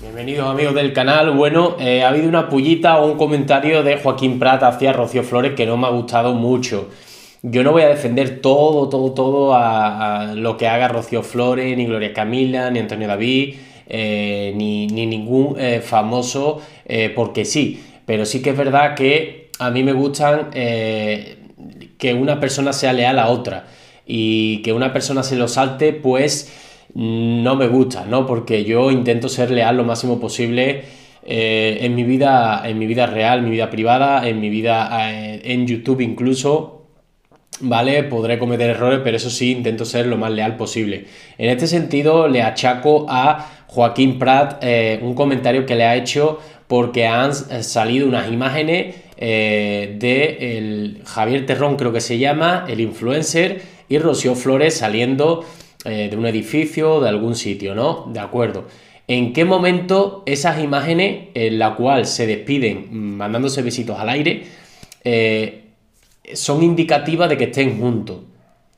Bienvenidos amigos del canal. Bueno, eh, ha habido una pullita o un comentario de Joaquín Prat hacia Rocío Flores que no me ha gustado mucho. Yo no voy a defender todo, todo, todo a, lo que haga Rocío Flores, ni Gloria Camila, ni Antonio David, eh, ni, ningún eh, famoso, porque sí. Pero sí que es verdad que a mí me gustan que una persona sea leal a otra y que una persona se lo salte, pues no me gusta, ¿no? Porque yo intento ser leal lo máximo posible eh, en, mi vida, en mi vida real, en mi vida privada, en mi vida eh, en YouTube incluso. Vale, podré cometer errores, pero eso sí, intento ser lo más leal posible. En este sentido, le achaco a Joaquín Prat eh, un comentario que le ha hecho porque han salido unas imágenes de Javier Terrón, creo que se llama, el influencer, y Rocío Flores saliendo eh, de un edificio, o de algún sitio, ¿no? De acuerdo. ¿En qué momento esas imágenes en la cual se despiden mm, mandándose besitos al aire eh, son indicativas de que estén juntos?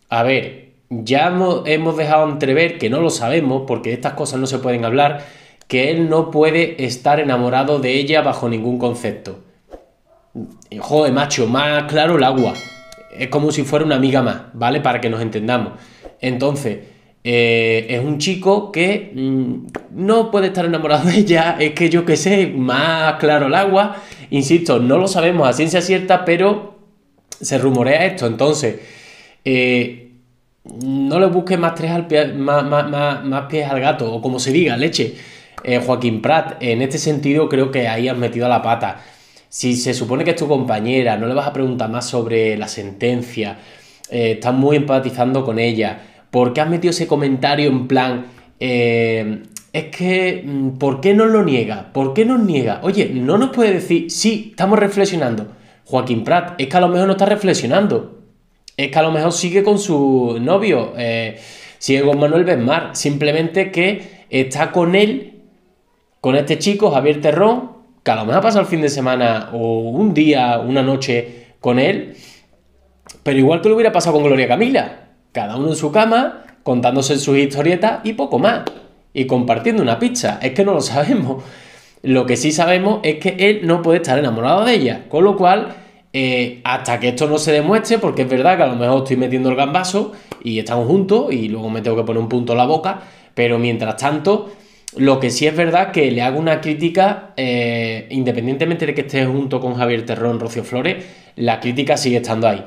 A ver, ya hemos, dejado entrever que no lo sabemos porque estas cosas no se pueden hablar, que él no puede estar enamorado de ella bajo ningún concepto. Joder, macho, más claro el agua es como si fuera una amiga más, ¿vale? Para que nos entendamos. Entonces, eh, es un chico que mm, no puede estar enamorado de ella, es que yo qué sé, más claro el agua. Insisto, no lo sabemos a ciencia cierta, pero se rumorea esto. Entonces, eh, no le busques más, tres al pie, más, pies al gato, o como se diga, leche. Eh, Joaquín Prat, en este sentido creo que ahí has metido la pata. Si se supone que es tu compañera, no le vas a preguntar más sobre la sentencia, eh, estás muy empatizando con ella, ¿por qué has metido ese comentario en plan... Eh, es que, mm, ¿por qué nos lo niega? ¿Por qué nos niega? Oye, no nos puede decir, sí, estamos reflexionando. Joaquín Prat, es que a lo mejor no está reflexionando. Es que a lo mejor sigue con su novio, eh, sigue con Manuel Besmar. Simplemente que está con él, con este chico, Javier Terrón, que a lo mejor ha pasado el fin de semana o un día, una noche con él, pero igual que lo hubiera pasado con Gloria Camila, cada uno en su cama, contándose sus historietas y poco más, y compartiendo una pizza, es que no lo sabemos. Lo que sí sabemos es que él no puede estar enamorado de ella, con lo cual, eh, hasta que esto no se demuestre, porque es verdad que a lo mejor estoy metiendo el gambazo y estamos juntos y luego me tengo que poner un punto en la boca, pero mientras tanto lo que sí es verdad que le hago una crítica, eh, independientemente de que esté junto con Javier Terrón, Rocio Flores, la crítica sigue estando ahí.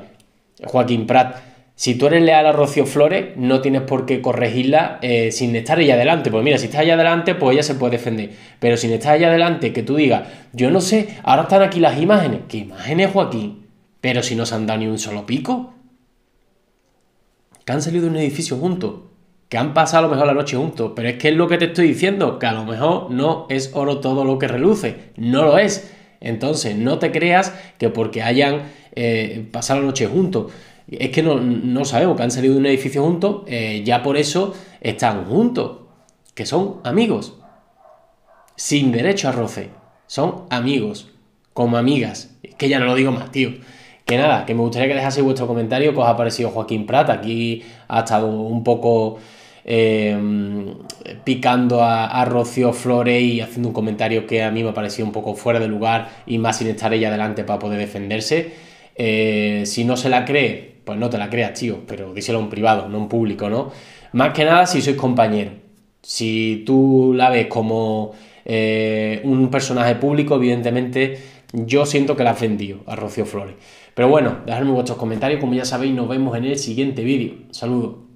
Joaquín Prat, si tú eres leal a Rocio Flores, no tienes por qué corregirla eh, sin estar ella adelante. Pues mira, si estás allá adelante, pues ella se puede defender. Pero si estás ahí adelante, que tú digas, yo no sé, ahora están aquí las imágenes. ¿Qué imágenes, Joaquín? Pero si no se han dado ni un solo pico. Que han salido de un edificio juntos que han pasado a lo mejor la noche juntos, pero es que es lo que te estoy diciendo, que a lo mejor no es oro todo lo que reluce, no lo es. Entonces, no te creas que porque hayan eh, pasado la noche juntos, es que no, sabemos que han salido de un edificio juntos, eh, ya por eso están juntos, que son amigos, sin derecho a roce, son amigos, como amigas, es que ya no lo digo más, tío. Que nada, que me gustaría que dejaseis vuestro comentario que os ha parecido Joaquín Prat, aquí ha estado un poco Em, picando a, Rocío Flores y haciendo un comentario que a mí me parecido un poco fuera de lugar y más sin estar ella adelante para poder defenderse. Eh, si no se la cree, pues no te la creas, tío, pero díselo en privado, no en público, ¿no? Más que nada si sois compañero. Si tú la ves como eh, un personaje público, evidentemente yo siento que la ha ofendido a Rocío Flores. Pero bueno, dejadme vuestros comentarios, como ya sabéis, nos vemos en el siguiente vídeo. Saludos.